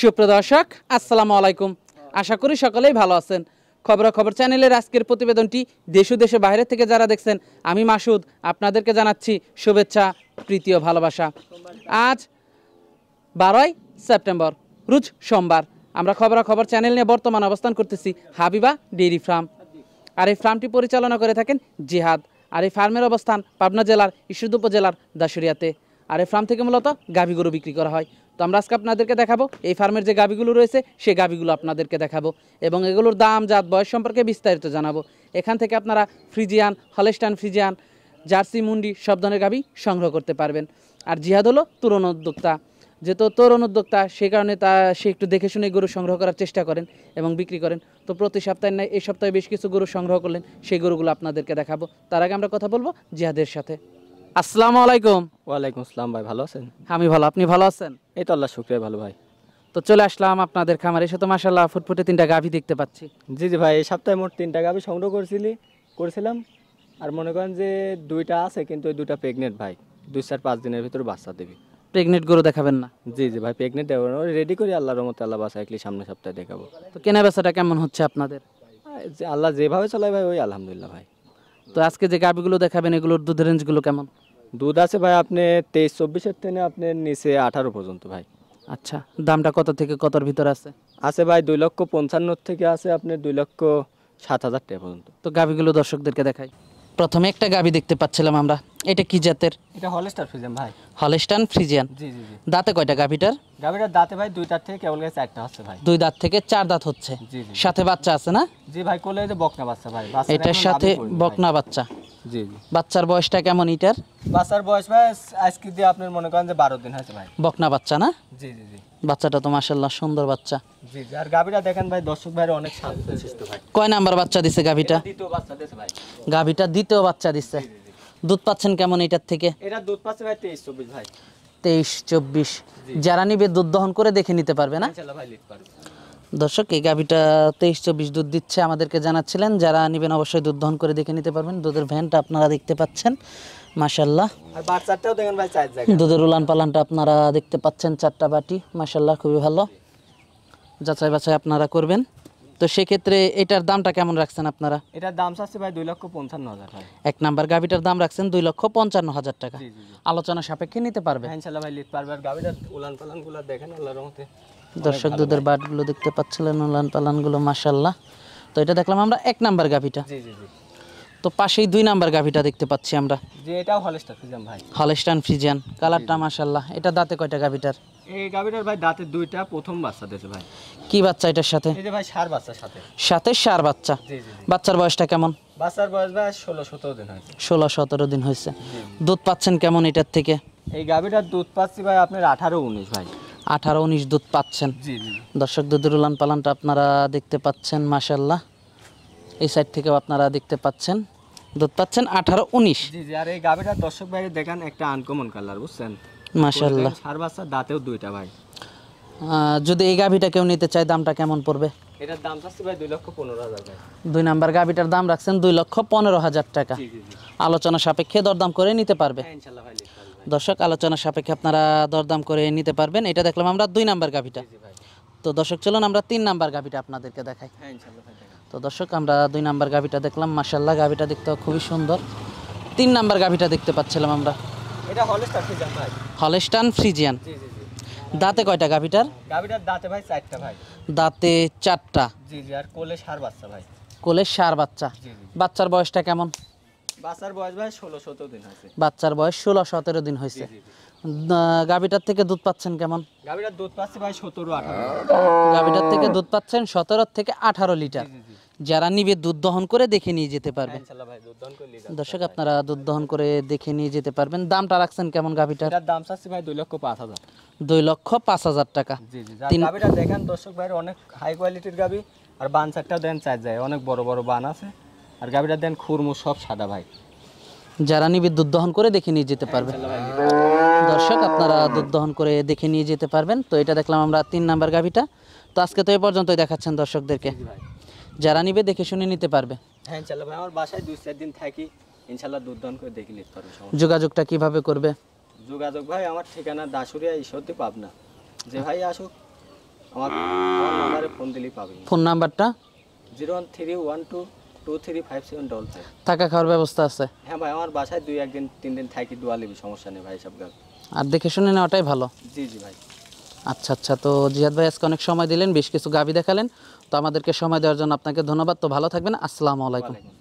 সুপ্রিয় দর্শক আসসালামু আলাইকুম আশা করি সকলেই ভালো আছেন খবরাখবর চ্যানেলের আজকের প্রতিবেদনটি দেশ দেশে বাইরে থেকে যারা দেখছেন আমি মাসুদ আপনাদেরকে জানাচ্ছি শুভেচ্ছা প্রীতি ও ভালোবাসা আজ বারোই সেপ্টেম্বর রুজ সোমবার আমরা খবরাখবর চ্যানেল নিয়ে বর্তমান অবস্থান করতেছি হাবিবা ডেইরি ফার্ম আর এই ফার্মটি পরিচালনা করে থাকেন জিহাদ আর এই ফার্মের অবস্থান পাবনা জেলার ঈশ্বরদী উপজেলার দাসুরিয়াতে আর এই ফার্ম থেকে মূলত গাভী গরু বিক্রি করা হয় তো আমরা আজকে আপনাদেরকে দেখাবো এই ফার্মের যে গাবিগুলো রয়েছে সেই গাবিগুলো আপনাদেরকে দেখাবো এবং এগুলোর দাম জাত বয়স সম্পর্কে বিস্তারিত জানাবো এখান থেকে আপনারা ফ্রিজিয়ান হলেস্টান ফ্রিজিয়ান জার্সি মুন্ডি সব ধরনের গাবি সংগ্রহ করতে পারবেন আর জিহাদ হলো তরুণ উদ্যোক্তা যেহেতু তরুণ উদ্যোক্তা সেই কারণে তা সে একটু দেখে শুনে গরু সংগ্রহ করার চেষ্টা করেন এবং বিক্রি করেন তো প্রতি সপ্তাহে নয় এই সপ্তাহে বেশ কিছু গরু সংগ্রহ করলেন সেই গরুগুলো আপনাদেরকে দেখাবো তার আগে আমরা কথা বলবো জিহাদের সাথে আসসালামু আলাইকুম ওয়ালাইকুম আসসালাম ভাই ভালো আছেন আমি ভালো আপনি ভালো আছেন এই তো আল্লাহ শুক্রিয়া ভালো ভাই তো চলে আসলাম আপনাদের খামারে সে তো মাসাল্লাহ ফুটফুটে তিনটা গাভী দেখতে পাচ্ছি জি জি ভাই এই সপ্তাহে মোট তিনটা গাভী সংগ্রহ করেছিলি করেছিলাম আর মনে করেন যে দুইটা আছে কিন্তু ওই দুইটা প্রেগনেন্ট ভাই দুই চার পাঁচ দিনের ভিতরে বাচ্চা দেবে প্রেগনেন্ট গরু দেখাবেন না জি জি ভাই প্রেগনেন্ট দেবো রেডি করি আল্লাহ রহমতে আল্লাহ বাসা একলি সামনে সপ্তাহে দেখাবো তো কেনা বেচাটা কেমন হচ্ছে আপনাদের আল্লাহ যেভাবে চলে ভাই ওই আলহামদুলিল্লাহ ভাই তো আজকে যে গাভীগুলো দেখাবেন এগুলোর দুধ রেঞ্জগুলো কেমন দুধ আছে ভাই আপনি তেইশ চব্বিশের থেকে আপনি নিচে আঠারো পর্যন্ত ভাই আচ্ছা দামটা কত থেকে কতর ভিতর আছে আছে ভাই দুই লক্ষ পঞ্চান্ন থেকে আছে আপনি দুই লক্ষ সাত হাজার টাকা পর্যন্ত তো গাভিগুলো দর্শকদেরকে দেখাই প্রথমে একটা গাভী দেখতে পাচ্ছিলাম আমরা এটা কি জাতের এটা হলস্টার ফ্রিজিয়ান ভাই হলস্টার ফ্রিজিয়ান জি জি জি দাঁতে কয়টা গাভিটার গাভিটার দাঁতে ভাই দুই দাঁত থেকে কেবল গেছে একটা আছে ভাই দুই দাঁত থেকে চার দাঁত হচ্ছে সাথে বাচ্চা আছে না জি ভাই কোলে যে বকনা বাচ্চা ভাই এটার সাথে বকনা বাচ্চা বাচ্চার বয়সটা কেমন এটার বাচ্চার বয়স ভাই আজকে দিয়ে আপনি মনে করেন যে বারো দিন হয়েছে ভাই বকনা বাচ্চা না জি জি জি বাচ্চাটা তো মাশাল্লাহ সুন্দর বাচ্চা জি জি আর দেখেন ভাই দর্শক অনেক শান্ত ভাই কয় নাম্বার বাচ্চা দিছে গাভিটা দ্বিতীয় বাচ্চা দিছে ভাই গাভিটা দ্বিতীয় বাচ্চা দিছে দুধ পাচ্ছেন কেমন এটার থেকে এটা দুধ পাচ্ছে ভাই তেইশ চব্বিশ ভাই যারা নিবে দুধ দহন করে দেখে নিতে পারবে না ভাই লিট পারবে দর্শক এই গাভিটা তেইশ চব্বিশ দুধ দিচ্ছে আমাদেরকে জানাচ্ছিলেন যারা নেবেন অবশ্যই দুধ দহন করে দেখে নিতে পারবেন দুধের ভ্যানটা আপনারা দেখতে পাচ্ছেন মাসাল্লাহ দুধের উলান পালানটা আপনারা দেখতে পাচ্ছেন চারটা বাটি মাসাল্লাহ খুবই ভালো যাচাই বাছাই আপনারা করবেন তো সেক্ষেত্রে এটার দামটা কেমন রাখছেন আপনারা এটার দাম চাচ্ছে ভাই দুই লক্ষ পঞ্চান্ন হাজার এক নাম্বার গাভিটার দাম রাখছেন দুই লক্ষ পঞ্চান্ন হাজার টাকা আলোচনা সাপেক্ষে নিতে পারবে হ্যাঁ, দর্শক দুধের বাটগুলো দেখতে পাচ্ছিলেন উলান পালানগুলো মাসাল্লাহ তো এটা দেখলাম আমরা এক নাম্বার গাভিটা তো পাশেই দুই নাম্বার গাভিটা দেখতে পাচ্ছি আমরা যে হলস্টান ফ্রিজিয়ান কালারটা মাসাল্লাহ এটা দাঁতে কয়টা গাভিটার এই গাভীটার ভাই দাঁতে দুইটা প্রথম বাচ্চা দিয়েছে ভাই কি বাচ্চা এটার সাথে এই যে ভাই সার বাচ্চার সাথে সাথে সার বাচ্চা বাচ্চার বয়সটা কেমন বাচ্চার বয়স ভাই 16 17 দিন হয়েছে 16 17 দিন হয়েছে দুধ পাচ্ছেন কেমন এটার থেকে এই গাভীটার দুধ পাচ্ছি ভাই আপনার 18 19 ভাই আঠারো উনিশ দুধ পাচ্ছেন দর্শক দুধের উলান পালানটা আপনারা দেখতে পাচ্ছেন মাসাল্লাহ এই সাইড থেকেও আপনারা দেখতে পাচ্ছেন দুধ পাচ্ছেন আঠারো উনিশ আর এই গাভীটা দর্শক ভাই দেখান একটা আনকমন কালার বুঝছেন মাশাল্লাহ সার বাচ্চা দাঁতেও দুইটা ভাই যদি এই গাভিটা কেউ নিতে চায় দামটা কেমন পড়বে এটার দাম চাচ্ছি ভাই দুই লক্ষ পনেরো হাজার দুই নাম্বার গাভিটার দাম রাখছেন দুই লক্ষ পনেরো হাজার টাকা আলোচনা সাপেক্ষে দরদাম করে নিতে পারবে হ্যাঁ, দর্শক আলোচনা সাপেক্ষে আপনারা দরদাম করে নিতে পারবেন এটা দেখলাম আমরা দুই নাম্বার গাভিটা তো দর্শক চলুন আমরা তিন নাম্বার গাভিটা আপনাদেরকে দেখাই হ্যাঁ, তো দর্শক আমরা দুই নাম্বার গাভিটা দেখলাম মাশাল্লাহ গাভিটা দেখতে খুবই সুন্দর তিন নাম্বার গাভিটা দেখতে পাচ্ছিলাম আমরা হলেস্টান ফ্রিজিয়ান দাঁতে কয়টা গাভিটার গাভিটার দাঁতে ভাই চারটা ভাই দাঁতে চারটা জি জি আর কোলে সার বাচ্চা ভাই কোলে সার বাচ্চা বাচ্চার বয়সটা কেমন বাচ্চার বয়স ভাই ষোলো সতেরো দিন হয়েছে গাভিটার থেকে দুধ পাচ্ছেন কেমন গাভিটার দুধ পাচ্ছি ভাই সতেরো আঠারো গাভিটার থেকে দুধ পাচ্ছেন সতেরো থেকে আঠারো লিটার যারা নিবে দুধ দহন করে দেখে নিয়ে যেতে পারবেন দর্শক আপনারা দুধ দহন করে দেখে নিয়ে যেতে পারবেন দামটা রাখছেন কেমন গাভিটার দাম চাচ্ছি ভাই দুই লক্ষ পাঁচ হাজার দুই লক্ষ পাঁচ হাজার টাকা গাভিটা দেখেন দর্শক ভাই অনেক হাই কোয়ালিটির গাভি আর বান চারটা দেন চার যায় অনেক বড় বড় বান আছে আর গাভিটা দেন খুরমু সব সাদা ভাই যারা নিবে দুধ দহন করে দেখে নিয়ে যেতে পারবেন দর্শক আপনারা দুধ দহন করে দেখে নিয়ে যেতে পারবেন তো এটা দেখলাম আমরা তিন নাম্বার গাভিটা তো আজকে তো এ পর্যন্তই দেখাচ্ছেন দর্শকদেরকে যারা নিবে দেখে শুনে নিতে পারবে হ্যাঁ ইনশাল্লাহ ভাই আমার বাসায় দুই চার দিন থাকি ইনশাল্লাহ দুধ করে দেখে নিতে পারবে যোগাযোগটা কিভাবে করবে যোগাযোগ ভাই আমার ঠিকানা দাসুরিয়া ঈশ্বরদী পাবনা যে ভাই আসুক আমার নাম্বারে ফোন দিলেই পাবে ফোন নাম্বারটা zero one three one two two three five seven double five থাকা খাওয়ার ব্যবস্থা আছে হ্যাঁ ভাই আমার বাসায় দুই একদিন তিন দিন থাকি দোয়া নিবি সমস্যা নেই ভাই সব আর দেখে শুনে নেওয়াটাই ভালো জি জি ভাই আচ্ছা আচ্ছা তো জিহাদ ভাই আজকে অনেক সময় দিলেন বেশ কিছু গাভী দেখালেন তো আমাদেরকে সময় দেওয়ার জন্য আপনাকে ধন্যবাদ তো ভালো থাকবেন আসসালামু আলাইকুম